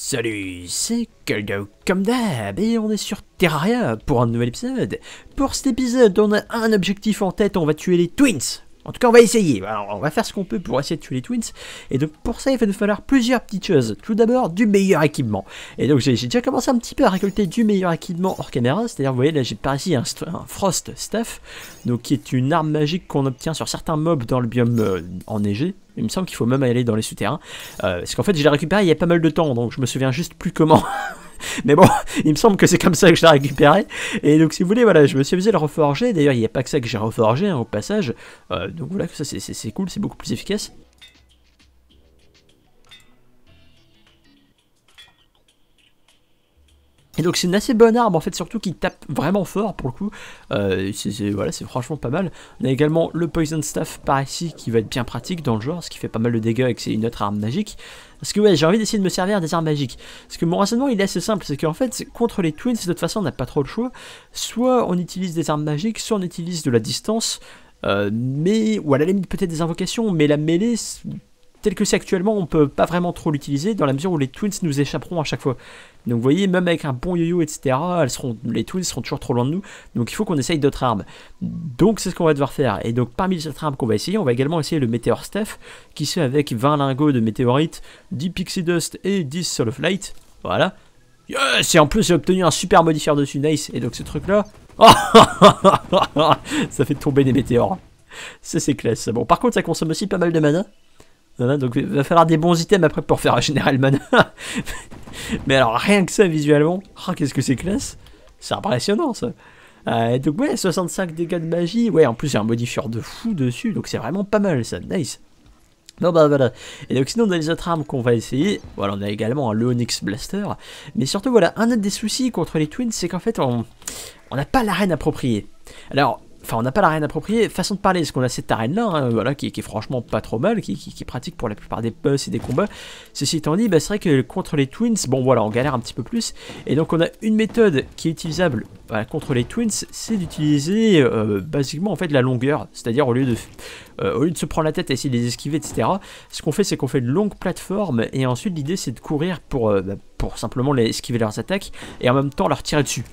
Salut, c'est Coldo comme d'hab et on est sur Terraria pour un nouvel épisode. Pour cet épisode, on a un objectif en tête, on va tuer les Twins. En tout cas, on va essayer. on va faire ce qu'on peut pour essayer de tuer les Twins. Et donc, pour ça, il va nous falloir plusieurs petites choses. Tout d'abord, du meilleur équipement. Et donc, j'ai déjà commencé un petit peu à récolter du meilleur équipement hors caméra. C'est-à-dire, vous voyez, là, j'ai par ici un, Frost Staff, donc qui est une arme magique qu'on obtient sur certains mobs dans le biome euh, enneigé. Il me semble qu'il faut même aller dans les souterrains. Euh, parce qu'en fait, je l'ai récupéré il y a pas mal de temps, donc je me souviens juste plus comment. Mais bon, il me semble que c'est comme ça que je l'ai récupéré. Et donc, si vous voulez, voilà, je me suis amusé à le reforger. D'ailleurs, il n'y a pas que ça que j'ai reforgé hein, au passage. Euh, donc voilà, ça c'est cool, c'est beaucoup plus efficace. Et donc c'est une assez bonne arme en fait, surtout qui tape vraiment fort pour le coup. Euh, c'est voilà, c'est franchement pas mal. On a également le poison staff par ici qui va être bien pratique dans le genre, ce qui fait pas mal de dégâts et que c'est une autre arme magique. Parce que ouais, j'ai envie d'essayer de me servir des armes magiques. Parce que mon raisonnement il est assez simple, c'est qu'en fait contre les twins de toute façon on n'a pas trop le choix. Soit on utilise des armes magiques, soit on utilise de la distance. Euh, mais ou à la limite peut-être des invocations, mais la mêlée tel que c'est actuellement, on peut pas vraiment trop l'utiliser dans la mesure où les Twins nous échapperont à chaque fois. Donc vous voyez, même avec un bon yo-yo, etc., elles seront, les Twins seront toujours trop loin de nous. Donc il faut qu'on essaye d'autres armes. Donc c'est ce qu'on va devoir faire. Et donc parmi les autres armes qu'on va essayer, on va également essayer le Meteor Staff, qui se fait avec 20 lingots de météorite, 10 Pixie Dust et 10 Soul of Light. Voilà. Yes Et en plus j'ai obtenu un super modifier dessus, nice Et donc ce truc là... ça fait tomber des météores. Ça c'est classe. Bon par contre ça consomme aussi pas mal de mana. Donc il va falloir des bons items après pour faire un général Mana. Mais alors rien que ça visuellement, oh, qu'est-ce que c'est classe C'est impressionnant ça. Euh, donc ouais, 65 dégâts de magie, ouais en plus il y a un modifieur de fou dessus, donc c'est vraiment pas mal ça, nice. Non bah voilà. Et donc sinon on a les autres armes qu'on va essayer, voilà on a également un Leonix Blaster, mais surtout voilà, un autre des soucis contre les Twins c'est qu'en fait on n'a pas l'arène appropriée. Alors Enfin, on n'a pas l'arène appropriée. Façon de parler, parce qu'on a cette arène-là, hein, voilà, qui, est franchement pas trop mal, qui, est pratique pour la plupart des boss et des combats. Ceci étant dit, bah, c'est vrai que contre les Twins, bon voilà, on galère un petit peu plus. Et donc on a une méthode qui est utilisable contre les Twins, c'est d'utiliser euh, basiquement en fait la longueur. C'est-à-dire au lieu de euh, au lieu de se prendre la tête et essayer de les esquiver, etc. Ce qu'on fait, c'est qu'on fait une longue plateforme et ensuite l'idée c'est de courir pour, euh, bah, pour simplement les esquiver leurs attaques et en même temps leur tirer dessus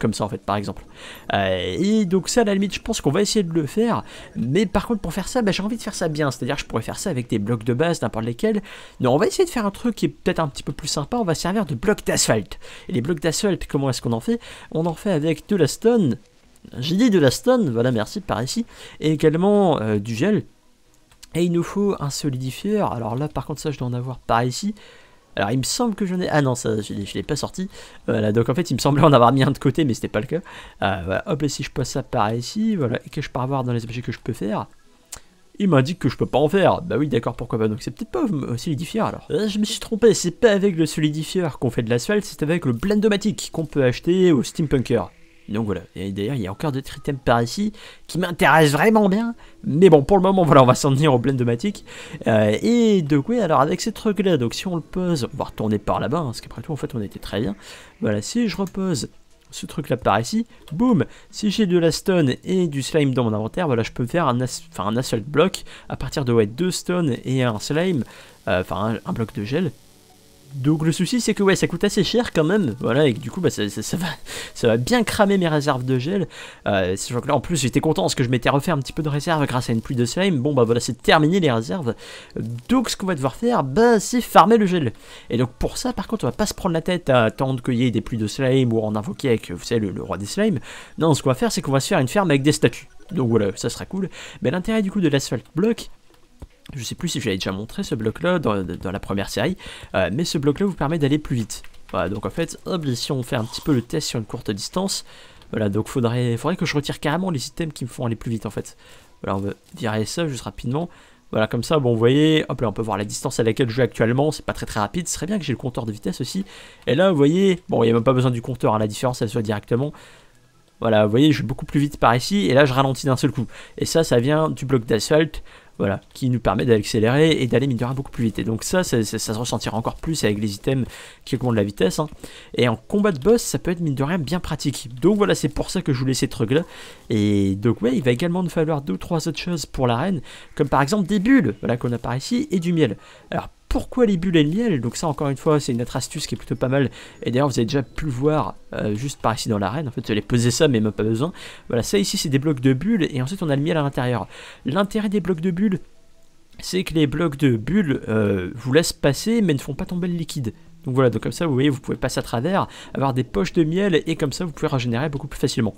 comme ça en fait par exemple. Euh, et donc ça à la limite je pense qu'on va essayer de le faire. Mais par contre pour faire ça bah, j'ai envie de faire ça bien. C'est-à-dire je pourrais faire ça avec des blocs de base n'importe lesquels. Non on va essayer de faire un truc qui est peut-être un petit peu plus sympa. On va servir de blocs d'asphalte. Et les blocs d'asphalte comment est-ce qu'on en fait On en fait avec de la stone. J'ai dit de la stone, voilà merci par ici. Et également euh, du gel. Et il nous faut un solidifier, Alors là, par contre, ça, je dois en avoir par ici. Alors il me semble que j'en ai... Ah non, ça, je ne l'ai pas sorti. Voilà, donc en fait il me semblait en avoir mis un de côté, mais c'était pas le cas. Euh, hop, et si je passe ça par ici, voilà, et que je pars voir dans les objets que je peux faire, il m'indique que je peux pas en faire. Bah oui, d'accord, pourquoi pas. Donc c'est peut-être pas au solidifier, alors. Euh, je me suis trompé, c'est pas avec le solidifier qu'on fait de l'asphalte, c'est avec le blendomatique qu'on peut acheter au steampunker. Donc voilà, et d'ailleurs il y a encore d'autres items par ici qui m'intéressent vraiment bien. Mais bon, pour le moment, voilà, on va s'en tenir au blend de Euh, et donc oui, alors avec ces trucs là, donc si on le pose, on va retourner par là-bas, hein, parce qu'après tout en fait on était très bien. Voilà, si je repose ce truc là par ici, boum, si j'ai de la stone et du slime dans mon inventaire, voilà, je peux faire un, un assault block à partir de ouais, deux stone et un slime, euh, enfin un bloc de gel, donc le souci c'est que ouais ça coûte assez cher quand même, voilà et que, du coup bah, ça, va, ça va bien cramer mes réserves de gel. Euh, que là en plus j'étais content parce que je m'étais refait un petit peu de réserve grâce à une pluie de slime. Bon bah voilà c'est terminé les réserves. Donc ce qu'on va devoir faire bah c'est farmer le gel. Et donc pour ça par contre on va pas se prendre la tête à attendre qu'il y ait des pluies de slime ou en invoquer avec vous le, roi des slimes. Non ce qu'on va faire c'est qu'on va se faire une ferme avec des statues. Donc voilà, ça sera cool. Mais l'intérêt du coup de l'asphalte block, je sais plus si je l'avais déjà montré ce bloc-là dans, la première série, euh, mais ce bloc-là vous permet d'aller plus vite. Voilà, donc en fait, hop, ici on fait un petit peu le test sur une courte distance. Voilà, donc faudrait, que je retire carrément les systèmes qui me font aller plus vite en fait. Voilà, on va virer ça juste rapidement. Voilà, comme ça, bon, vous voyez, hop là, on peut voir la distance à laquelle je joue actuellement, c'est pas très très rapide, ce serait bien que j'ai le compteur de vitesse aussi. Et là, vous voyez, bon, il n'y a même pas besoin du compteur, à hein, la différence, elle se voit directement. Voilà, vous voyez, je vais beaucoup plus vite par ici, et là, je ralentis d'un seul coup. Et ça, ça vient du bloc d'asphalte, voilà, qui nous permet d'accélérer et d'aller mine de rien beaucoup plus vite. Et donc ça, ça, se ressentira encore plus avec les items qui augmentent la vitesse. Hein. Et en combat de boss, ça peut être mine de rien bien pratique. Donc voilà, c'est pour ça que je laisse ces trucs-là. Et donc ouais, il va également nous falloir deux ou trois autres choses pour l'arène, comme par exemple des bulles, voilà qu'on a par ici, et du miel. Alors pourquoi les bulles et le miel Donc ça encore une fois c'est une autre astuce qui est plutôt pas mal et d'ailleurs vous avez déjà pu le voir euh, juste par ici dans l'arène en fait je les peser ça mais même pas besoin voilà ça ici c'est des blocs de bulles et ensuite on a le miel à l'intérieur l'intérêt des blocs de bulles c'est que les blocs de bulles euh, vous laissent passer mais ne font pas tomber le liquide donc voilà donc comme ça vous voyez vous pouvez passer à travers avoir des poches de miel et comme ça vous pouvez régénérer beaucoup plus facilement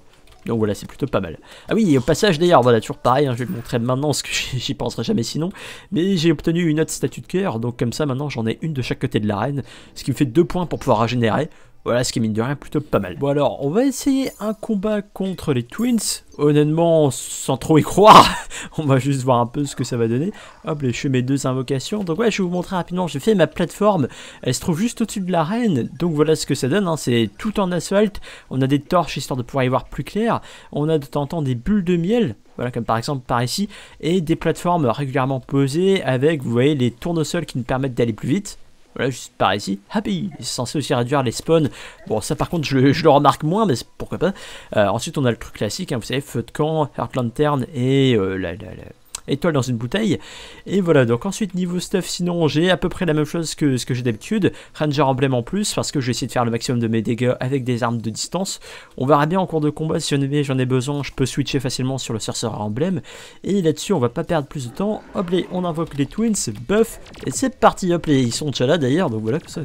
donc voilà, c'est plutôt pas mal. Ah oui, au passage d'ailleurs, voilà, toujours pareil, hein, je vais le montrer maintenant, ce que j'y penserai jamais sinon, mais j'ai obtenu une autre statue de cœur, donc comme ça maintenant j'en ai une de chaque côté de l'arène, ce qui me fait deux points pour pouvoir régénérer, voilà, ce qui mine de rien plutôt pas mal. Bon alors, on va essayer un combat contre les Twins. Honnêtement, sans trop y croire, on va juste voir un peu ce que ça va donner. Hop, les chemins deux invocations. Donc ouais, je vais vous montrer rapidement, j'ai fait ma plateforme. Elle se trouve juste au-dessus de l'arène. Donc voilà ce que ça donne, hein. c'est tout en asphalte. On a des torches histoire de pouvoir y voir plus clair. On a de temps en temps des bulles de miel voilà, comme par exemple par ici, et des plateformes régulièrement posées avec, vous voyez, les tournesols qui nous permettent d'aller plus vite. Voilà, juste par ici. Happy C'est censé aussi réduire les spawns. Bon, ça par contre, je, le remarque moins, mais pourquoi pas. Euh, ensuite, on a le truc classique, hein, vous savez, feu de camp, Heart Lantern et euh, la, la, la étoile dans une bouteille. Et voilà, donc ensuite niveau stuff, sinon j'ai à peu près la même chose que ce que j'ai d'habitude. Ranger emblème en plus, parce que je vais essayer de faire le maximum de mes dégâts avec des armes de distance. On verra bien en cours de combat si j'en ai besoin, je peux switcher facilement sur le Sorcerer emblème Et là-dessus, on va pas perdre plus de temps. Hop, les, on invoque les Twins, buff, et c'est parti. Hop, les, ils sont déjà là d'ailleurs, donc voilà, que ça.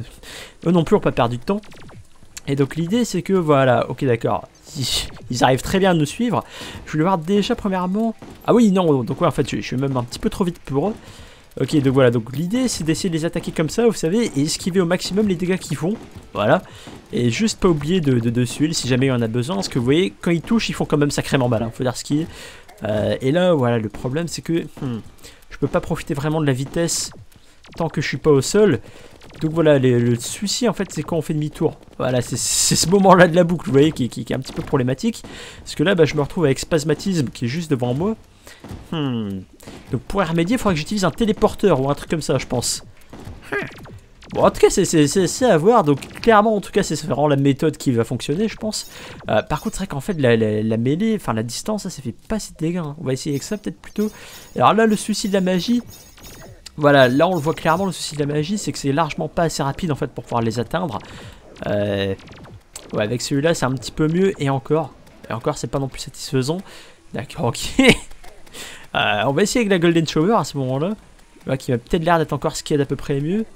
eux non plus on pas perdu de temps. Et donc l'idée c'est que voilà, ok d'accord, ils, arrivent très bien à nous suivre. Je voulais voir déjà premièrement... Ah oui non, donc ouais en fait je, suis même un petit peu trop vite pour eux. Ok donc voilà, donc l'idée c'est d'essayer de les attaquer comme ça, vous savez, et esquiver au maximum les dégâts qu'ils font. Voilà. Et juste pas oublier de, de, suivre si jamais il y en a besoin, parce que vous voyez, quand ils touchent, ils font quand même sacrément mal, il hein, faut dire ce qu'il est. Euh, et là voilà, le problème c'est que... Hmm, je peux pas profiter vraiment de la vitesse tant que je suis pas au sol. Donc voilà, le souci en fait c'est quand on fait demi-tour. Voilà, c'est ce moment-là de la boucle, vous voyez, qui, est un petit peu problématique. Parce que là, bah, je me retrouve avec Spasmatisme qui est juste devant moi. Hmm. Donc pour y remédier, il faudra que j'utilise un téléporteur ou un truc comme ça, je pense. Hmm. Bon, en tout cas, c'est à voir. Donc, clairement, en tout cas, c'est vraiment la méthode qui va fonctionner, je pense. Euh, par contre, c'est vrai qu'en fait, la, mêlée, enfin, la distance, ça, fait pas si de dégâts. Hein. On va essayer avec ça, peut-être plutôt. Alors là, le souci de la magie, voilà, là on le voit clairement, le souci de la magie, c'est que c'est largement pas assez rapide en fait pour pouvoir les atteindre. Euh, ouais, avec celui-là c'est un petit peu mieux, et encore, et encore c'est pas non plus satisfaisant. D'accord, ok. Euh, on va essayer avec la Golden Shower à ce moment-là, ouais, qui va peut-être l'air d'être encore ce qui est d'à peu près mieux.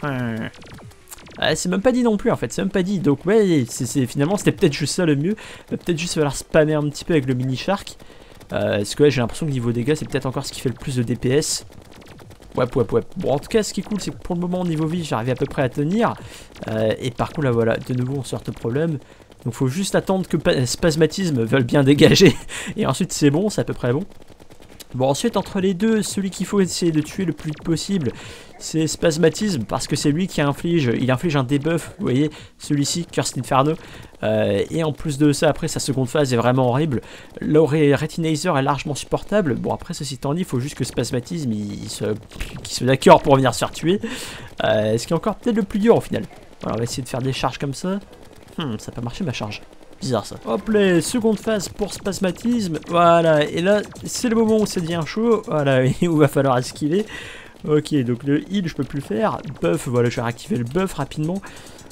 c'est même pas dit non plus en fait, c'est même pas dit. Donc ouais, finalement c'était peut-être juste ça le mieux. Peut-être juste falloir spammer un petit peu avec le mini shark. Euh, parce que ouais, j'ai l'impression que niveau dégâts c'est peut-être encore ce qui fait le plus de DPS. Ouais, ouais, ouais. Bon, en tout cas, ce qui est cool, c'est que pour le moment, au niveau vie, j'arrive à peu près à tenir. Euh, et par contre, là, voilà, de nouveau, on sort de problème. Donc, faut juste attendre que Spasmatisme veuille bien dégager. et ensuite, c'est bon, c'est à peu près bon. Bon, ensuite, entre les deux, celui qu'il faut essayer de tuer le plus possible, c'est Spasmatisme, parce que c'est lui qui inflige, il inflige un debuff, vous voyez, celui-ci, Curse Inferno. Euh, et en plus de ça, après, sa seconde phase est vraiment horrible. Lauré Retinazer est largement supportable. Bon, après, ceci étant dit, il faut juste que Spasmatisme, il, se, d'accord pour venir se faire tuer. Euh, ce qui est encore peut-être le plus dur, au final. Alors, on va essayer de faire des charges comme ça. Hmm, ça n'a pas marché, ma charge. Bizarre ça. Hop les seconde phase pour spasmatisme. Voilà, et là, c'est le moment où ça devient chaud. Voilà, et où va falloir esquiver. Ok, donc le heal, je peux plus le faire. Buff, voilà, je vais réactiver le buff rapidement.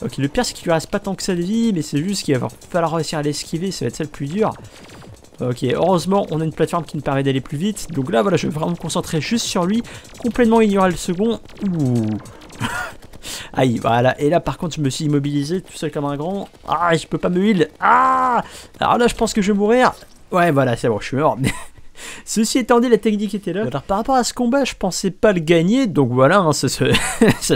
Ok, le pire, c'est qu'il lui reste pas tant que ça de vie, mais c'est juste qu'il va falloir réussir à l'esquiver, ça va être ça le plus dur. Ok, heureusement, on a une plateforme qui nous permet d'aller plus vite. Donc là, voilà, je vais vraiment me concentrer juste sur lui, complètement ignorer le second. Ouh Aïe, voilà. Et là, par contre, je me suis immobilisé tout seul comme un grand. Ah, je peux pas me heal. Ah Alors là, je pense que je vais mourir. Ouais, voilà, c'est bon, je suis mort. Ceci étant dit, la technique était là. par rapport à ce combat, je pensais pas le gagner, donc voilà, hein, ça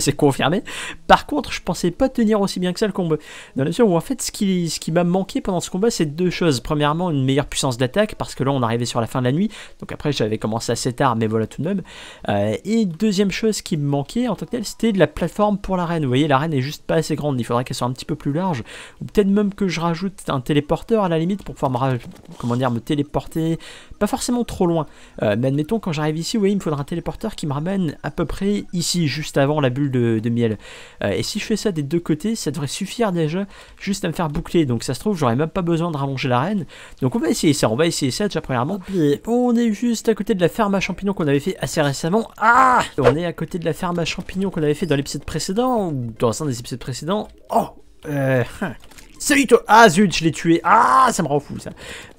s'est confirmé. Par contre, je pensais pas tenir aussi bien que ça le combat. Dans la mesure où, en fait, ce qui, m'a manqué pendant ce combat, c'est deux choses. Premièrement, une meilleure puissance d'attaque, parce que là, on arrivait sur la fin de la nuit, donc après, j'avais commencé assez tard, mais voilà tout de même. Euh, et deuxième chose qui me manquait en tant que tel c'était de la plateforme pour l'arène. Vous voyez, l'arène est juste pas assez grande, il faudrait qu'elle soit un petit peu plus large. Ou peut-être même que je rajoute un téléporteur à la limite pour pouvoir me téléporter, pas forcément trop loin. Euh, mais admettons, quand j'arrive ici, oui, il me faudra un téléporteur qui me ramène à peu près ici, juste avant la bulle de, miel. Euh, et si je fais ça des deux côtés, ça devrait suffire déjà juste à me faire boucler. Donc ça se trouve, j'aurais même pas besoin de rallonger l'arène. Donc on va essayer ça, on va essayer ça déjà premièrement. on est juste à côté de la ferme à champignons qu'on avait fait assez récemment. Ah On est à côté de la ferme à champignons qu'on avait fait dans l'épisode précédent, ou dans un des épisodes précédents. Oh euh, hein. Salut toi Ah zut, je l'ai tué Ah, ça me rend fou ça.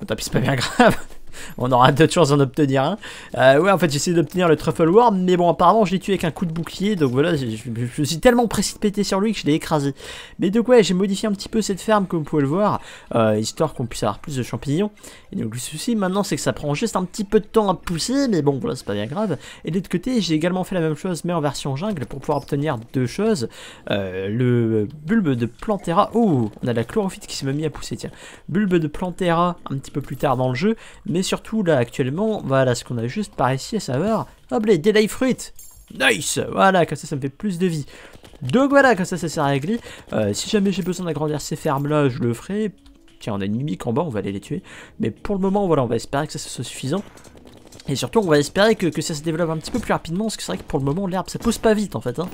Bon, c'est pas bien grave on aura d'autres chances d'en obtenir un. Euh, ouais, en fait, j'essaie d'obtenir le Truffle Worm, mais bon, apparemment, je l'ai tué avec un coup de bouclier, donc voilà, je, suis suis tellement péter sur lui que je l'ai écrasé. Mais donc, ouais, j'ai modifié un petit peu cette ferme, comme vous pouvez le voir, euh, histoire qu'on puisse avoir plus de champignons. Et donc, le souci maintenant, c'est que ça prend juste un petit peu de temps à pousser, mais bon, voilà, c'est pas bien grave. Et de l'autre côté, j'ai également fait la même chose, mais en version jungle, pour pouvoir obtenir deux choses. Euh, le bulbe de Plantera. Oh, on a la chlorophyte qui s'est même mis à pousser, tiens. Bulbe de Plantera un petit peu plus tard dans le jeu, mais surtout là actuellement, voilà ce qu'on a juste par ici à savoir. Hop les delay fruit Nice Voilà, comme ça, ça me fait plus de vie. Donc voilà, comme ça, ça s'est réglé, euh, si jamais j'ai besoin d'agrandir ces fermes-là, je le ferai. Tiens, on a une mimique en bas, on va aller les tuer. Mais pour le moment, voilà, on va espérer que ça, soit suffisant. Et surtout, on va espérer que, ça se développe un petit peu plus rapidement, parce que c'est vrai que pour le moment, l'herbe, ça pousse pas vite, en fait. Hein.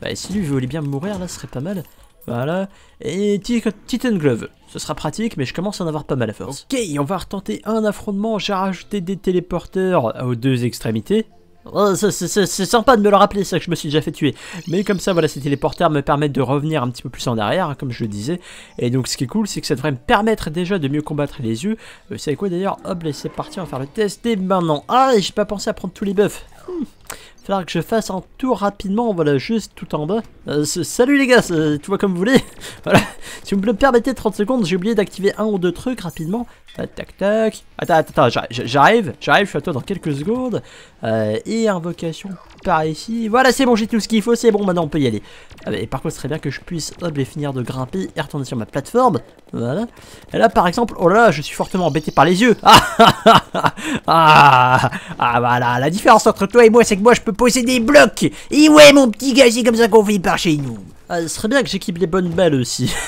Bah, si lui voulait bien mourir, là, ce serait pas mal. Voilà. Et Titan Glove. Ce sera pratique, mais je commence à en avoir pas mal à force. Ok, on va retenter un affrontement. J'ai rajouté des téléporteurs aux deux extrémités. Oh, c'est sympa de me le rappeler, ça que je me suis déjà fait tuer. Mais comme ça, voilà, ces téléporteurs me permettent de revenir un petit peu plus en arrière, comme je le disais. Et donc, ce qui est cool, c'est que ça devrait me permettre déjà de mieux combattre les yeux. Vous euh, savez quoi d'ailleurs Hop, là, c'est parti, on va faire le test dès maintenant. Ah, j'ai pas pensé à prendre tous les buffs. Hmm falloir que je fasse un tour rapidement, voilà, juste tout en bas. Euh, salut les gars, euh, tu vois comme vous voulez. voilà, si vous me permettez 30 secondes, j'ai oublié d'activer un ou deux trucs rapidement. Tac, tac, tac. Attends, attends, j'arrive, j'arrive, je suis à toi dans quelques secondes. Euh, et invocation par ici. Voilà, c'est bon, j'ai tout ce qu'il faut, c'est bon, maintenant on peut y aller. et ah, par contre, ce serait bien que je puisse, hop, finir de grimper et retourner sur ma plateforme. Voilà. Et là, par exemple, oh là là, je suis fortement embêté par les yeux. Ah, ah, ah, ah voilà, la différence entre toi et moi, c'est que moi, je peux poser des blocs. Et ouais, mon petit gars, c'est comme ça qu'on vit par chez nous. Ah, ce serait bien que j'équipe les bonnes balles aussi.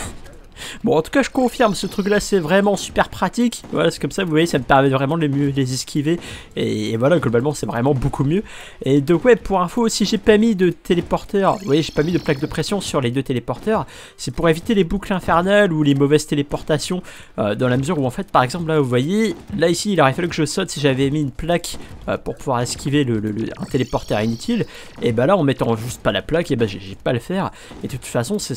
Bon, en tout cas, je confirme, ce truc-là, c'est vraiment super pratique. Voilà, c'est comme ça, vous voyez, ça me permet vraiment de les, mieux, les esquiver. Et, voilà, globalement, c'est vraiment beaucoup mieux. Et donc, ouais, pour info aussi, j'ai pas mis de téléporteur. Vous voyez, j'ai pas mis de plaque de pression sur les deux téléporteurs. C'est pour éviter les boucles infernales ou les mauvaises téléportations. Euh, dans la mesure où, en fait, par exemple, là, vous voyez, là, ici, il aurait fallu que je saute si j'avais mis une plaque euh, pour pouvoir esquiver le, un téléporteur inutile. Et bah là, en mettant juste pas la plaque, et bah j'ai pas le faire. Et de toute façon, c'est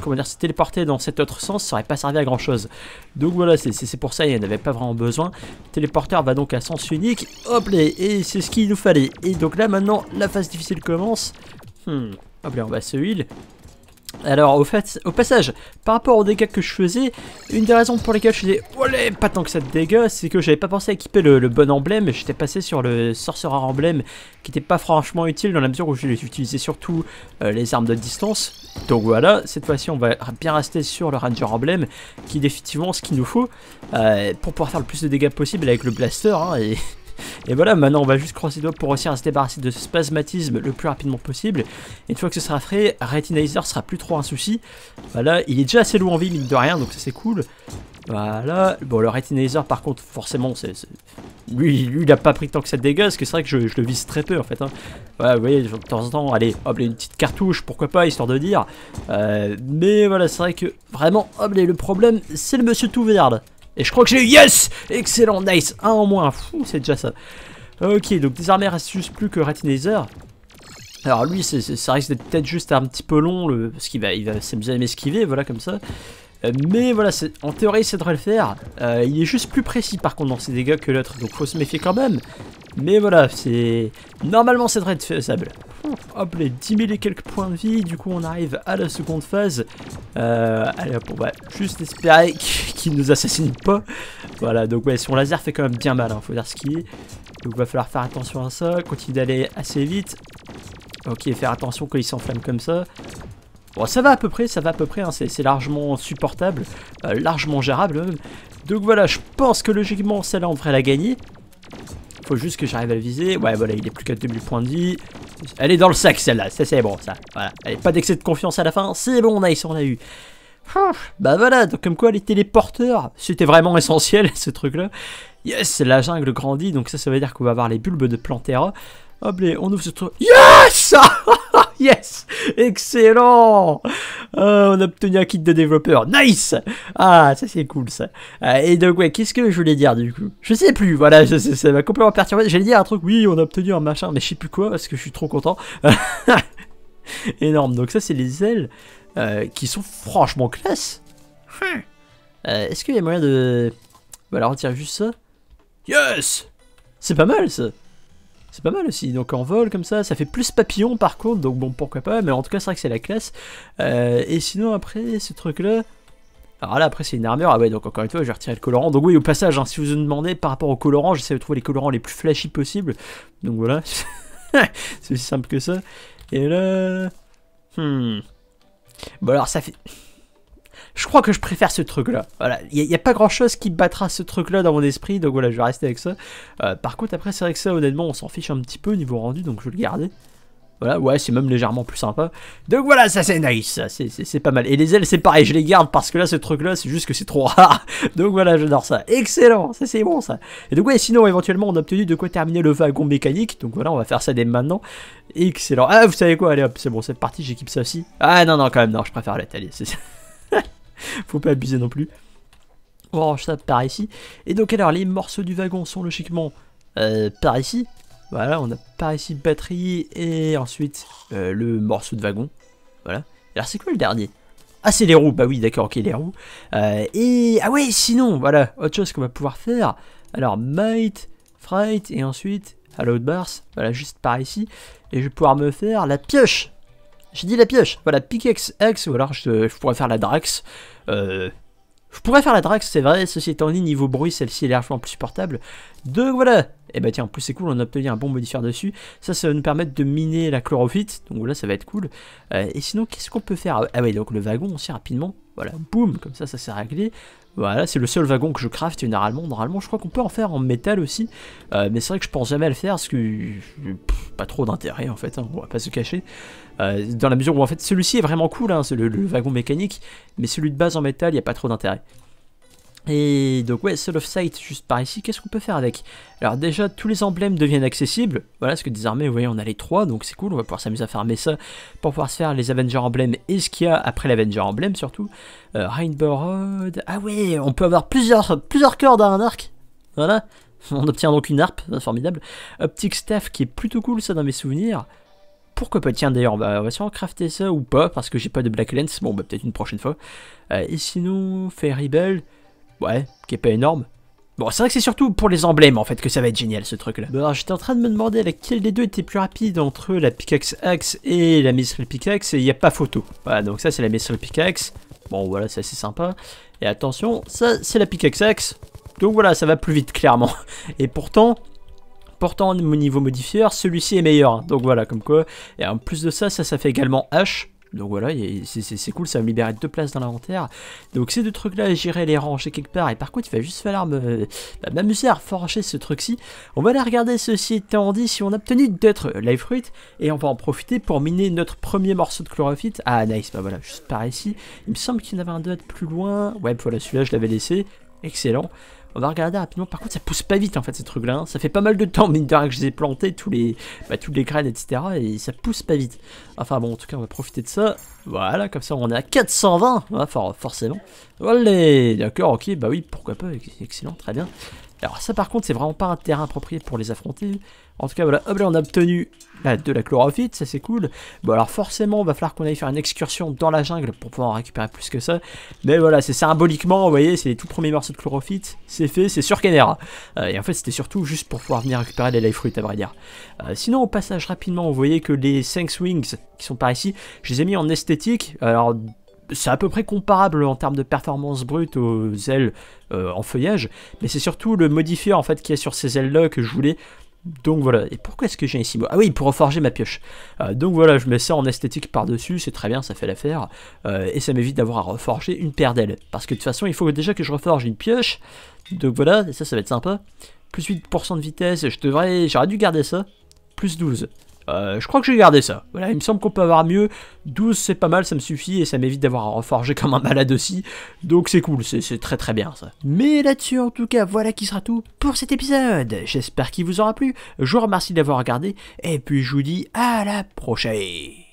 comment dire, se téléporter dans cet autre sens, ça n'aurait pas servi à grand chose. Donc voilà, c'est pour ça, il n'y en avait pas vraiment besoin. téléporteur va donc à sens unique, hop là, et c'est ce qu'il nous fallait. Et donc là, maintenant, la phase difficile commence. Hmm, hop là, on va se heal. Alors au fait, au passage, par rapport aux dégâts que je faisais, une des raisons pour lesquelles je faisais "ouais pas tant que ça de dégâts, c'est que j'avais pas pensé à équiper le, bon emblème, j'étais passé sur le sorcerer emblème, qui était pas franchement utile dans la mesure où je utilisais surtout euh, les armes de distance. Donc voilà, cette fois-ci on va bien rester sur le ranger emblème, qui est définitivement ce qu'il nous faut euh, pour pouvoir faire le plus de dégâts possible avec le blaster, hein, et et voilà, maintenant on va juste croiser les doigts pour réussir à se débarrasser de ce spasmatisme le plus rapidement possible. Et une fois que ce sera fait, Retinizer sera plus trop un souci. Voilà, il est déjà assez lourd en vie, mine de rien, donc ça c'est cool. Voilà, bon le Retinizer par contre forcément Lui, lui il a pas pris tant que ça de parce que c'est vrai que je, le vise très peu en fait hein. Voilà vous voyez de temps en temps allez hop une petite cartouche pourquoi pas histoire de dire euh, Mais voilà c'est vrai que vraiment hop le problème c'est le monsieur tout verde et je crois que j'ai eu yes Excellent, nice Un en moins, fou, c'est déjà ça. Ok, donc désormais, il reste plus que Ratinazer. Alors lui, ça risque d'être peut-être juste un petit peu long, le, parce qu'il va, il va s'amuser à m'esquiver, voilà, comme ça. Euh, mais voilà, en théorie, ça devrait le faire. Euh, il est juste plus précis par contre dans ses dégâts que l'autre, donc faut se méfier quand même. Mais voilà, c'est... Normalement, ça devrait être faisable. Hop, les 10 000 et quelques points de vie. Du coup, on arrive à la seconde phase. Euh, allez, on va juste espérer qu'il nous assassine pas. Voilà, donc ouais, son laser fait quand même bien mal. Hein, faut dire ce qu'il est. Donc, va falloir faire attention à ça. Continuer d'aller assez vite. Ok, faire attention qu'il s'enflamme comme ça ça va à peu près, ça va à peu près, hein, c'est largement supportable, euh, largement gérable. Donc voilà, je pense que logiquement, celle-là, on devrait la gagner. Faut juste que j'arrive à le viser. Ouais, voilà, il est plus qu'à 2000 points de vie. Elle est dans le sac, celle-là, ça c'est bon, ça. Voilà, Allez, pas d'excès de confiance à la fin, c'est bon, nice, on a eu. Bah voilà, donc comme quoi les téléporteurs, c'était vraiment essentiel ce truc-là. Yes, la jungle grandit, donc ça, ça veut dire qu'on va avoir les bulbes de Plantera. Hop, les, on ouvre ce truc. Yes yes Excellent euh, On a obtenu un kit de développeur. Nice Ah, ça c'est cool ça. Euh, et donc ouais, qu'est-ce que je voulais dire du coup Je sais plus, voilà, ça, m'a complètement perturbé. J'allais dire un truc, oui, on a obtenu un machin, mais je sais plus quoi, parce que je suis trop content. Énorme. Donc ça c'est les ailes euh, qui sont franchement classe. Hmm. Est-ce qu'il y a moyen de... Voilà, on tire juste ça. Yes C'est pas mal ça c'est pas mal aussi, donc en vol comme ça, ça fait plus papillon par contre, donc bon pourquoi pas, mais en tout cas c'est vrai que c'est la classe. Euh, et sinon après ce truc là, alors là après c'est une armure, ah ouais donc encore une fois je vais retirer le colorant. Donc oui au passage, hein, si vous me demandez par rapport au colorant, j'essaie de trouver les colorants les plus flashy possible, Donc voilà, c'est aussi simple que ça. Et là... Hmm. Bon alors ça fait je crois que je préfère ce truc-là. Voilà, il n'y a, pas grand-chose qui battra ce truc-là dans mon esprit, donc voilà, je vais rester avec ça. Euh, par contre, après, c'est vrai que ça, honnêtement, on s'en fiche un petit peu au niveau rendu, donc je vais le garder. Voilà, ouais, c'est même légèrement plus sympa. Donc voilà, ça c'est nice, c'est pas mal. Et les ailes, c'est pareil, je les garde parce que là, ce truc-là, c'est juste que c'est trop rare. Donc voilà, j'adore ça. Excellent, ça c'est bon ça. Et donc ouais, sinon, éventuellement, on a obtenu de quoi terminer le wagon mécanique. Donc voilà, on va faire ça dès maintenant. Excellent. Ah, vous savez quoi, allez hop, c'est bon, c'est parti, j'équipe ça aussi. Ah non, non, quand même, non, je préfère l'atelier, c'est Faut pas abuser non plus. On oh, range ça par ici. Et donc alors, les morceaux du wagon sont logiquement euh, par ici. Voilà, on a par ici batterie et ensuite euh, le morceau de wagon. Voilà. Alors c'est quoi le dernier Ah c'est les roues, bah oui d'accord, ok les roues. Euh, et ah ouais sinon, voilà, autre chose qu'on va pouvoir faire. Alors might, fright et ensuite à de voilà juste par ici. Et je vais pouvoir me faire la pioche. J'ai dit la pioche. Voilà, pickaxe, axe, ou alors je, pourrais faire la Drax. Euh, je pourrais faire la Drax, c'est vrai, ceci en ligne, niveau bruit, celle-ci est largement plus supportable. Donc voilà Et eh bah ben, tiens, en plus c'est cool, on a obtenu un bon modifier dessus. Ça, ça va nous permettre de miner la chlorophyte, donc voilà, ça va être cool. Euh, et sinon, qu'est-ce qu'on peut faire Ah oui, donc le wagon aussi, rapidement. Voilà, boum, comme ça, ça s'est réglé. Voilà, c'est le seul wagon que je crafte généralement. Normalement, je crois qu'on peut en faire en métal aussi. Euh, mais c'est vrai que je pense jamais à le faire parce que pas trop d'intérêt en fait, hein, on va pas se cacher. Euh, dans la mesure où en fait celui-ci est vraiment cool, hein, c'est le, le, wagon mécanique, mais celui de base en métal, il n'y a pas trop d'intérêt. Et donc ouais, Soul of Sight, juste par ici, qu'est-ce qu'on peut faire avec Alors déjà, tous les emblèmes deviennent accessibles, voilà, parce que désormais, vous voyez, on a les trois, donc c'est cool, on va pouvoir s'amuser à farmer ça, pour pouvoir se faire les Avenger emblèmes et ce qu'il y a après l'Avenger Emblem, surtout. Euh, Rainbow Road, ah ouais, on peut avoir plusieurs, plusieurs cordes dans un arc, voilà, on obtient donc une harpe, formidable. Optic Staff, qui est plutôt cool, ça, dans mes souvenirs. Pourquoi pas Tiens, d'ailleurs, on va sûrement crafter ça ou pas, parce que j'ai pas de Black Lens, bon, bah peut-être une prochaine fois. Euh, et sinon, Fairy Bell... Ouais, qui est pas énorme. Bon, c'est vrai que c'est surtout pour les emblèmes en fait que ça va être génial ce truc là. Bon, bah alors j'étais en train de me demander laquelle des deux était plus rapide entre la pickaxe axe et la missile pickaxe et il n'y a pas photo. Voilà, donc ça c'est la missile pickaxe. Bon, voilà, c'est assez sympa. Et attention, ça c'est la pickaxe axe. Donc voilà, ça va plus vite clairement. Et pourtant, pourtant au niveau modifieur, celui-ci est meilleur. Hein. Donc voilà, comme quoi. Et en plus de ça, ça, ça fait également H. Donc voilà, c'est cool, ça va me libérer deux places dans l'inventaire. Donc ces deux trucs-là, j'irai les ranger quelque part. Et par contre, il va juste falloir bah, m'amuser à forger ce truc-ci. On va aller regarder ceci étant dit si on a obtenu d'autres live fruit. Et on va en profiter pour miner notre premier morceau de chlorophyte. Ah nice, bah voilà, juste par ici. Il me semble qu'il y en avait un d'autre plus loin. Ouais, voilà, celui-là, je l'avais laissé. Excellent. On va regarder rapidement. Par contre, ça pousse pas vite en fait ces trucs-là. Hein. Ça fait pas mal de temps, mine de rien, que je les ai plantés, tous les, bah, toutes les graines, etc. Et ça pousse pas vite. Enfin bon, en tout cas, on va profiter de ça. Voilà, comme ça, on est à 420. Hein, forcément. Allez, d'accord, ok, bah oui, pourquoi pas. Excellent, très bien. Alors ça, par contre, c'est vraiment pas un terrain approprié pour les affronter. En tout cas, voilà, hop là, on a obtenu bah, de la chlorophyte, ça c'est cool. Bon, alors forcément, on va falloir qu'on aille faire une excursion dans la jungle pour pouvoir en récupérer plus que ça. Mais voilà, c'est symboliquement, vous voyez, c'est les tout premiers morceaux de chlorophyte, c'est fait, c'est sur Kenera. Euh, et en fait, c'était surtout juste pour pouvoir venir récupérer les life fruits, à vrai dire. Euh, sinon, au passage, rapidement, vous voyez que les 5 swings qui sont par ici, je les ai mis en esthétique. Alors, c'est à peu près comparable en termes de performance brute aux ailes euh, en feuillage, mais c'est surtout le modifier en fait qui est sur ces ailes là que je voulais donc voilà, et pourquoi est-ce que j'ai un mois Ah oui, pour reforger ma pioche. Euh, donc voilà, je mets ça en esthétique par-dessus, c'est très bien, ça fait l'affaire. Euh, et ça m'évite d'avoir à reforger une paire d'ailes. Parce que de toute façon, il faut déjà que je reforge une pioche. Donc voilà, et ça, ça va être sympa. Plus 8% de vitesse, je devrais... J'aurais dû garder ça. Plus 12. Euh, je crois que j'ai gardé ça. Voilà, il me semble qu'on peut avoir mieux. 12, c'est pas mal, ça me suffit et ça m'évite d'avoir à reforger comme un malade aussi. Donc c'est cool, c'est très très bien ça. Mais là-dessus, en tout cas, voilà qui sera tout pour cet épisode. J'espère qu'il vous aura plu. Je vous remercie d'avoir regardé et puis je vous dis à la prochaine.